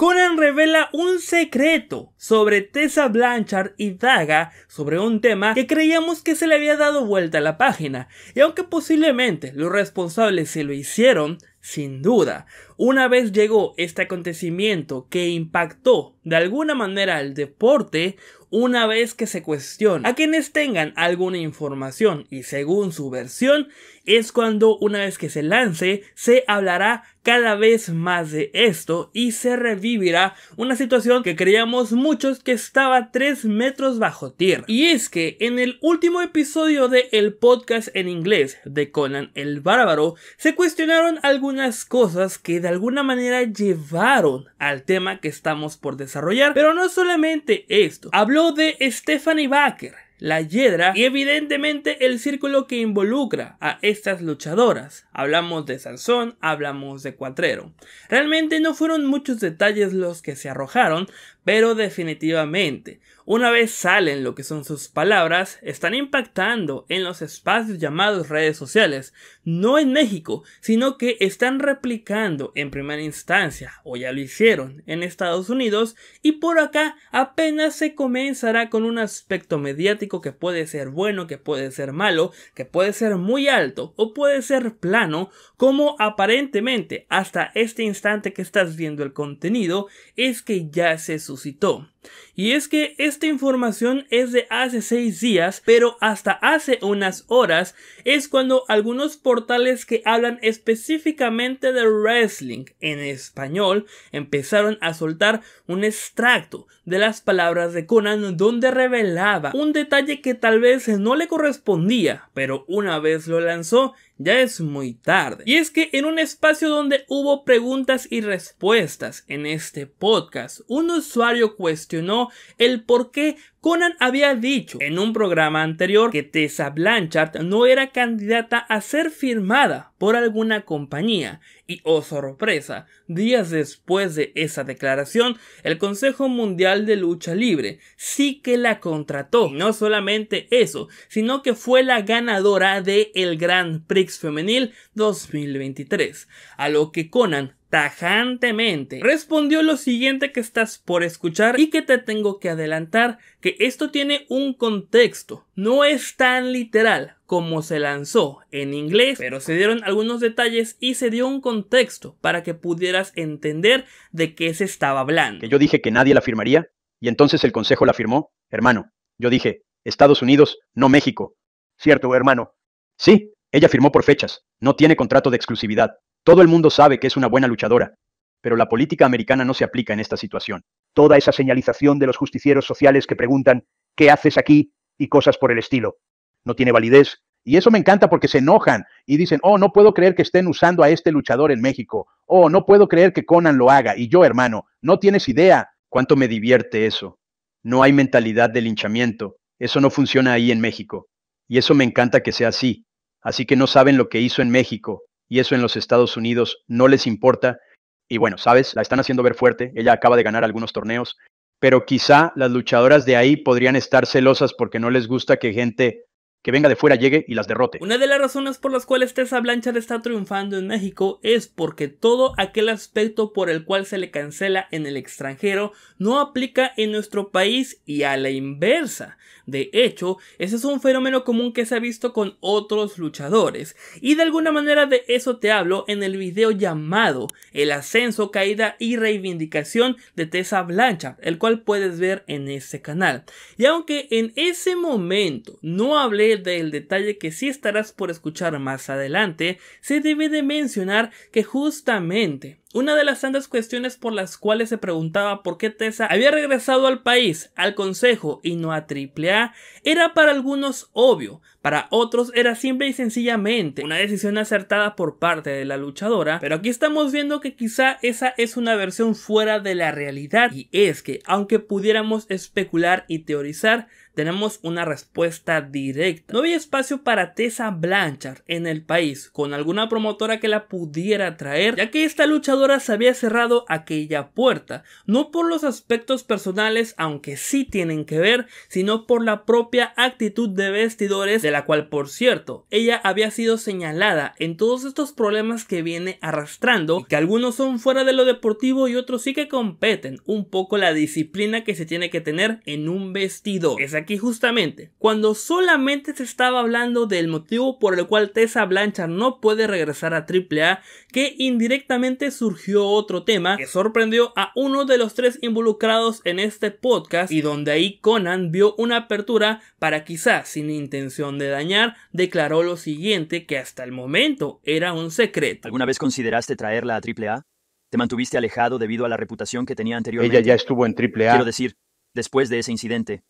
Conan revela un secreto sobre Tessa Blanchard y Daga sobre un tema que creíamos que se le había dado vuelta a la página, y aunque posiblemente los responsables se lo hicieron, sin duda. Una vez llegó este acontecimiento que impactó de alguna manera al deporte, una vez que se cuestiona a quienes tengan alguna información y según su versión, es cuando una vez que se lance, se hablará cada vez más de esto y se revivirá una situación que creíamos muchos que estaba 3 metros bajo tierra. Y es que en el último episodio de el podcast en inglés de Conan el Bárbaro, se cuestionaron algunos unas cosas que de alguna manera llevaron al tema que estamos por desarrollar. Pero no solamente esto, habló de Stephanie Baker, la yedra y evidentemente el círculo que involucra a estas luchadoras. Hablamos de Sansón, hablamos de Cuatrero. Realmente no fueron muchos detalles los que se arrojaron, pero definitivamente una vez salen lo que son sus palabras, están impactando en los espacios llamados redes sociales, no en México, sino que están replicando en primera instancia, o ya lo hicieron, en Estados Unidos, y por acá apenas se comenzará con un aspecto mediático que puede ser bueno, que puede ser malo, que puede ser muy alto o puede ser plano, como aparentemente hasta este instante que estás viendo el contenido es que ya se suscitó. Y es que esta información es de hace seis días, pero hasta hace unas horas es cuando algunos portales que hablan específicamente de wrestling en español empezaron a soltar un extracto de las palabras de Conan donde revelaba un detalle que tal vez no le correspondía, pero una vez lo lanzó ya es muy tarde. Y es que en un espacio donde hubo preguntas y respuestas en este podcast, un usuario cuestionó el por qué Conan había dicho en un programa anterior que Tessa Blanchard no era candidata a ser firmada por alguna compañía y oh sorpresa, días después de esa declaración, el Consejo Mundial de Lucha Libre sí que la contrató. no solamente eso, sino que fue la ganadora de el Grand Prix Femenil 2023, a lo que Conan tajantemente. Respondió lo siguiente que estás por escuchar y que te tengo que adelantar, que esto tiene un contexto, no es tan literal como se lanzó en inglés, pero se dieron algunos detalles y se dio un contexto para que pudieras entender de qué se estaba hablando. Que yo dije que nadie la firmaría y entonces el Consejo la firmó, hermano. Yo dije, Estados Unidos, no México. Cierto, hermano. Sí, ella firmó por fechas, no tiene contrato de exclusividad. Todo el mundo sabe que es una buena luchadora, pero la política americana no se aplica en esta situación. Toda esa señalización de los justicieros sociales que preguntan ¿qué haces aquí? y cosas por el estilo. No tiene validez. Y eso me encanta porque se enojan y dicen, oh, no puedo creer que estén usando a este luchador en México. Oh, no puedo creer que Conan lo haga. Y yo, hermano, no tienes idea cuánto me divierte eso. No hay mentalidad de linchamiento. Eso no funciona ahí en México. Y eso me encanta que sea así. Así que no saben lo que hizo en México, y eso en los Estados Unidos no les importa. Y bueno, sabes, la están haciendo ver fuerte, ella acaba de ganar algunos torneos, pero quizá las luchadoras de ahí podrían estar celosas porque no les gusta que gente que venga de fuera llegue y las derrote. Una de las razones por las cuales Tessa Blanchard está triunfando en México es porque todo aquel aspecto por el cual se le cancela en el extranjero no aplica en nuestro país y a la inversa. De hecho, ese es un fenómeno común que se ha visto con otros luchadores. Y de alguna manera de eso te hablo en el video llamado El ascenso, caída y reivindicación de Tessa Blanchard, el cual puedes ver en este canal. Y aunque en ese momento no hablé del detalle que sí estarás por escuchar más adelante, se debe de mencionar que justamente una de las tantas cuestiones por las cuales se preguntaba por qué Tessa había regresado al país, al Consejo y no a AAA, era para algunos obvio, para otros era simple y sencillamente una decisión acertada por parte de la luchadora, pero aquí estamos viendo que quizá esa es una versión fuera de la realidad y es que, aunque pudiéramos especular y teorizar, tenemos una respuesta directa. No había espacio para Tessa Blanchard en el país, con alguna promotora que la pudiera traer, ya que esta luchadora se había cerrado aquella puerta, no por los aspectos personales, aunque sí tienen que ver, sino por la propia actitud de vestidores, de la cual, por cierto, ella había sido señalada en todos estos problemas que viene arrastrando, que algunos son fuera de lo deportivo y otros sí que competen un poco la disciplina que se tiene que tener en un vestido aquí justamente, cuando solamente se estaba hablando del motivo por el cual Tessa Blanchard no puede regresar a AAA, que indirectamente surgió otro tema que sorprendió a uno de los tres involucrados en este podcast y donde ahí Conan vio una apertura para quizás sin intención de dañar, declaró lo siguiente que hasta el momento era un secreto. ¿Alguna vez consideraste traerla a AAA? ¿Te mantuviste alejado debido a la reputación que tenía anteriormente? Ella ya estuvo en AAA. Quiero decir, después de ese incidente,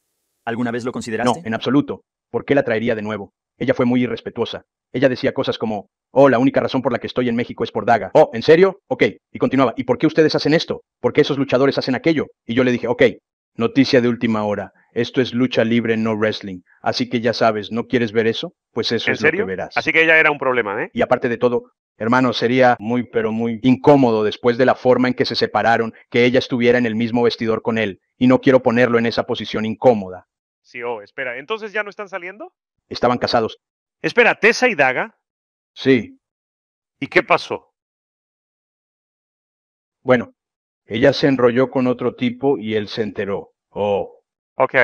¿Alguna vez lo consideraste? No, en absoluto. ¿Por qué la traería de nuevo? Ella fue muy irrespetuosa. Ella decía cosas como, oh, la única razón por la que estoy en México es por Daga. Oh, ¿en serio? Ok. Y continuaba, ¿y por qué ustedes hacen esto? ¿Por qué esos luchadores hacen aquello? Y yo le dije, ok, noticia de última hora. Esto es lucha libre, no wrestling. Así que ya sabes, ¿no quieres ver eso? Pues eso es lo que verás. Así que ella era un problema, ¿eh? Y aparte de todo, hermano, sería muy, pero muy incómodo después de la forma en que se separaron que ella estuviera en el mismo vestidor con él. Y no quiero ponerlo en esa posición incómoda. Sí, oh, espera, ¿entonces ya no están saliendo? Estaban casados. Espera, ¿Tessa y Daga? Sí. ¿Y qué pasó? Bueno, ella se enrolló con otro tipo y él se enteró. Oh. Ok,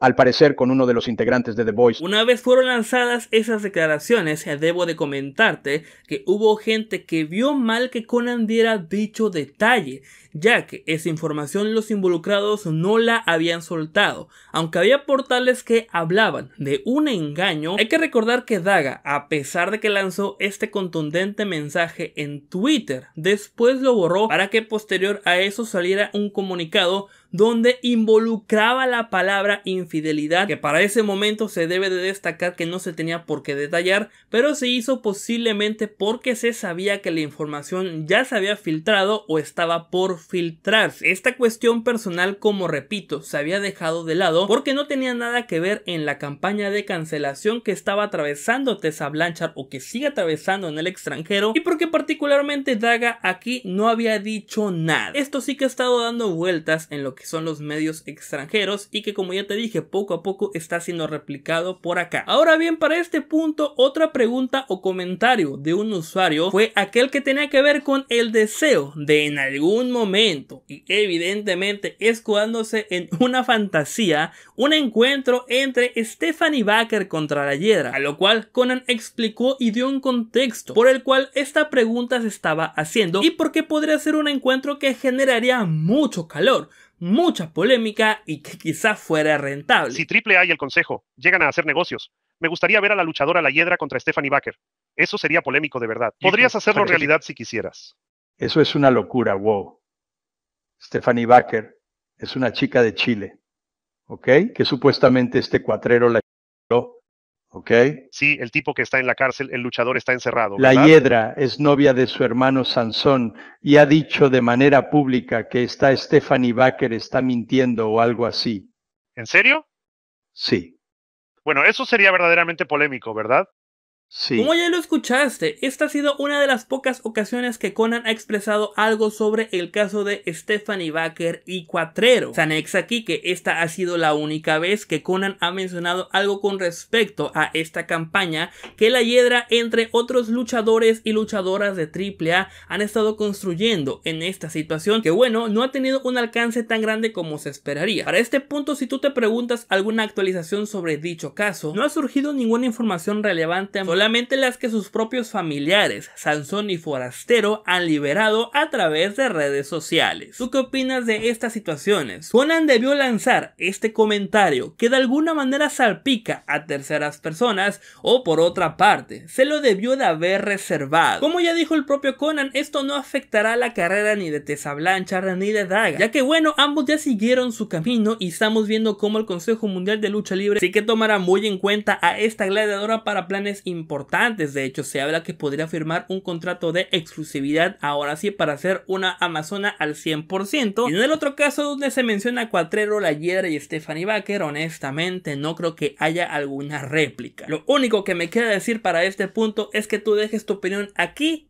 al parecer con uno de los integrantes de The Voice. Una vez fueron lanzadas esas declaraciones, eh, debo de comentarte que hubo gente que vio mal que Conan diera dicho detalle, ya que esa información los involucrados no la habían soltado, aunque había portales que hablaban de un engaño. Hay que recordar que Daga, a pesar de que lanzó este contundente mensaje en Twitter, después lo borró para que posterior a eso saliera un comunicado donde involucraba la palabra infidelidad, que para ese momento se debe de destacar que no se tenía por qué detallar, pero se hizo posiblemente porque se sabía que la información ya se había filtrado o estaba por filtrarse. Esta cuestión personal, como repito, se había dejado de lado porque no tenía nada que ver en la campaña de cancelación que estaba atravesando Tessa Blanchard o que sigue atravesando en el extranjero y porque particularmente Daga aquí no había dicho nada. Esto sí que ha estado dando vueltas en lo que que son los medios extranjeros y que como ya te dije poco a poco está siendo replicado por acá. Ahora bien, para este punto otra pregunta o comentario de un usuario fue aquel que tenía que ver con el deseo de en algún momento y evidentemente escudándose en una fantasía un encuentro entre Stephanie Baker contra la Hiedra, a lo cual Conan explicó y dio un contexto por el cual esta pregunta se estaba haciendo y por qué podría ser un encuentro que generaría mucho calor mucha polémica y que quizás fuera rentable. Si Triple A y el Consejo llegan a hacer negocios, me gustaría ver a la luchadora La Hiedra contra Stephanie Baker. Eso sería polémico de verdad. Podrías hacerlo realidad si quisieras. Eso es una locura, wow. Stephanie Baker es una chica de Chile, ¿ok? Que supuestamente este cuatrero la Sí, el tipo que está en la cárcel, el luchador está encerrado. La hiedra es novia de su hermano Sansón y ha dicho de manera pública que está Stephanie Baker está mintiendo o algo así. ¿En serio? Sí. Bueno, eso sería verdaderamente polémico, ¿verdad? Como ya lo escuchaste, esta ha sido una de las pocas ocasiones que Conan ha expresado algo sobre el caso de Stephanie Baker y Cuatrero. Se anexa aquí que esta ha sido la única vez que Conan ha mencionado algo con respecto a esta campaña que la hiedra entre otros luchadores y luchadoras de AAA han estado construyendo en esta situación que bueno, no ha tenido un alcance tan grande como se esperaría. Para este punto, si tú te preguntas alguna actualización sobre dicho caso, no ha surgido ninguna información relevante, las que sus propios familiares, Sansón y Forastero, han liberado a través de redes sociales. ¿Tú qué opinas de estas situaciones? Conan debió lanzar este comentario que de alguna manera salpica a terceras personas o por otra parte, se lo debió de haber reservado. Como ya dijo el propio Conan, esto no afectará la carrera ni de Tessa Blanchard ni de Daga, ya que bueno, ambos ya siguieron su camino y estamos viendo cómo el Consejo Mundial de Lucha Libre sí que tomará muy en cuenta a esta gladiadora para planes importantes de hecho, se habla que podría firmar un contrato de exclusividad ahora sí para ser una Amazona al 100%. Y en el otro caso donde se menciona Cuatrero, La Hiedra y Stephanie Baker, honestamente no creo que haya alguna réplica. Lo único que me queda decir para este punto es que tú dejes tu opinión aquí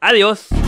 Adiós.